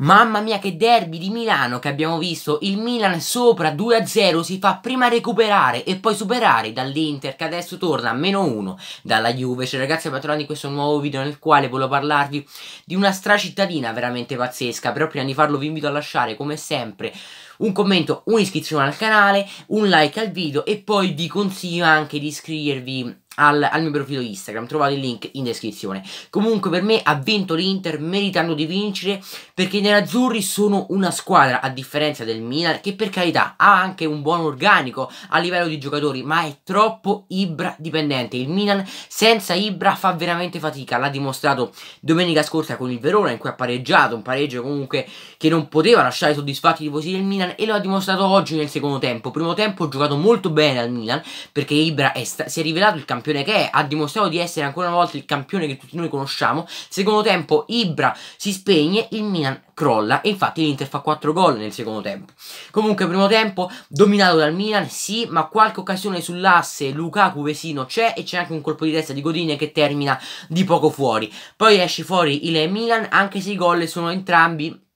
Mamma mia che derby di Milano che abbiamo visto, il Milan sopra 2-0 si fa prima recuperare e poi superare dall'Inter che adesso torna a meno 1 dalla Juve. Cioè ragazzi abbiamo trovato questo nuovo video nel quale volevo parlarvi di una stracittadina veramente pazzesca, però prima di farlo vi invito a lasciare come sempre un commento, un'iscrizione al canale, un like al video e poi vi consiglio anche di iscrivervi al, al, mio profilo Instagram, trovate il link in descrizione. Comunque per me ha vinto l'Inter meritando di vincere perché i nerazzurri sono una squadra a differenza del Milan che per carità ha anche un buon organico a livello di giocatori ma è troppo Ibra dipendente. Il Milan senza Ibra fa veramente fatica, l'ha dimostrato domenica scorsa con il Verona in cui ha pareggiato, un pareggio comunque che non poteva lasciare soddisfatti i tifosi del Milan e lo ha dimostrato oggi nel secondo tempo. Primo tempo ha giocato molto bene al Milan perché Ibra è si è rivelato il campione campione che è, ha dimostrato di essere ancora una volta il campione che tutti noi conosciamo. Secondo tempo Ibra si spegne, il Milan crolla e infatti l'Inter fa 4 gol nel secondo tempo. Comunque primo tempo dominato dal Milan, sì, ma qualche occasione sull'asse Lukaku Vesino c'è e c'è anche un colpo di testa di Godine che termina di poco fuori. Poi esce fuori il Milan, anche se i gol sono entrambi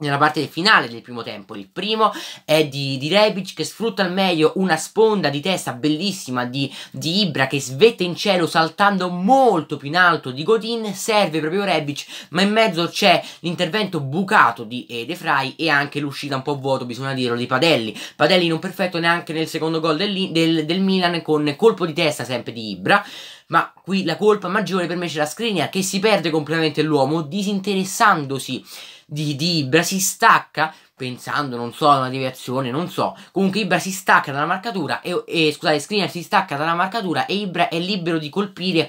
nella parte finale del primo tempo. Il primo è di, di Rebic che sfrutta al meglio una sponda di testa bellissima di, di, Ibra che svette in cielo saltando molto più in alto di Godin. Serve proprio Rebic, ma in mezzo c'è l'intervento bucato di De e anche l'uscita un po' vuoto, bisogna dirlo, di Padelli. Padelli non perfetto neanche nel secondo gol del, del, del Milan con colpo di testa sempre di Ibra ma qui la colpa maggiore per me c'è la Skriniar che si perde completamente l'uomo disinteressandosi di, di Ibra si stacca pensando, non so, a una deviazione, non so. Comunque Ibra si stacca dalla marcatura e, e scusate, Screener si stacca dalla marcatura e Ibra è libero di colpire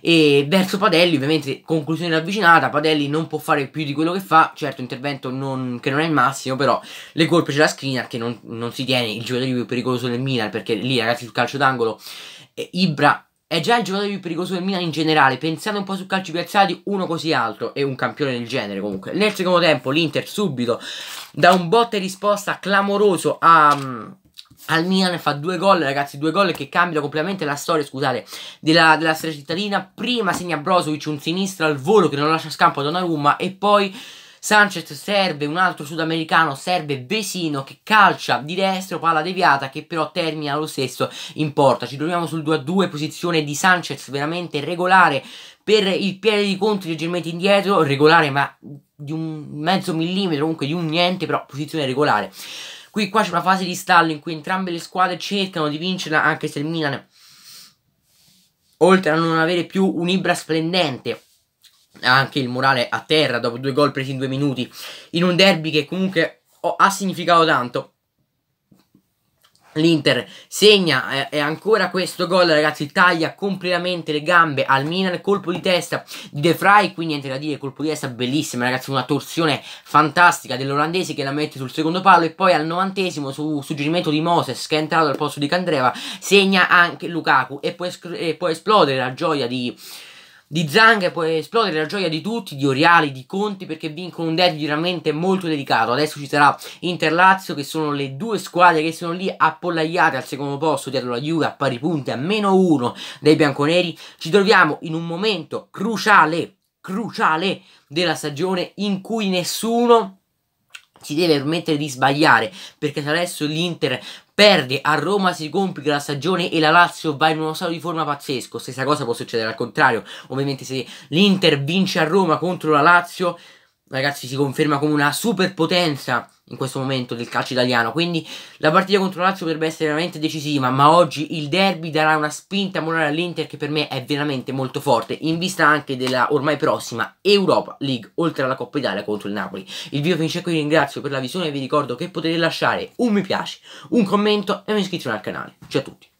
e verso Padelli ovviamente conclusione ravvicinata Padelli non può fare più di quello che fa certo intervento non, che non è il massimo però le colpe ce la Skriniar che non, non si tiene il giocatore più pericoloso del Milan perché lì ragazzi sul calcio d'angolo eh, Ibra è già il giocatore più pericoloso del Milan in generale. Pensate un po' su calci piazzati, uno così alto e un campione del genere comunque. Nel secondo tempo l'Inter subito dà un botte e risposta clamoroso a mm, al Milan fa due gol, ragazzi, due gol che cambiano completamente la storia, scusate, della, della cittadina. Prima segna Brozovic un sinistro al volo che non lascia scampo a Donnarumma e poi Sanchez serve un altro sudamericano, serve Vesino che calcia di destro, palla deviata che però termina lo stesso in porta. Ci troviamo sul 2-2, posizione di Sanchez veramente regolare per il piede di Conti leggermente indietro, regolare ma di un mezzo millimetro, comunque di un niente, però posizione regolare. Qui qua c'è una fase di stallo in cui entrambe le squadre cercano di vincerla anche se il Milan oltre a non avere più un Ibra splendente anche il morale a terra dopo due gol presi in due minuti in un derby che comunque ha significato tanto. L'Inter segna eh, e ancora questo gol, ragazzi, taglia completamente le gambe al Milan, colpo di testa di De Fry. Quindi, niente da dire, colpo di testa bellissima, ragazzi, una torsione fantastica dell'olandese che la mette sul secondo palo e poi al novantesimo su suggerimento di Moses che è entrato al posto di Candreva segna anche Lukaku e può, e può esplodere la gioia di di Zang può esplodere la gioia di tutti, di Oriali, di Conti, perché vincono un derby veramente molto delicato. Adesso ci sarà Interlazio, che sono le due squadre che sono lì appollaiate al secondo posto dietro la Juve a pari punti, a meno uno dei bianconeri. Ci troviamo in un momento cruciale, cruciale della stagione in cui nessuno si deve permettere di sbagliare perché se adesso l'Inter perde, a Roma si complica la stagione e la Lazio va in uno stato di forma pazzesco. Stessa cosa può succedere al contrario. Ovviamente se l'Inter vince a Roma contro la Lazio ragazzi, si conferma come una superpotenza in questo momento del calcio italiano. Quindi la partita contro Lazio potrebbe essere veramente decisiva, ma oggi il derby darà una spinta morale all'Inter che per me è veramente molto forte, in vista anche della ormai prossima Europa League, oltre alla Coppa Italia contro il Napoli. Il video finisce qui, ringrazio per la visione e vi ricordo che potete lasciare un mi piace, un commento e un'iscrizione al canale. Ciao a tutti.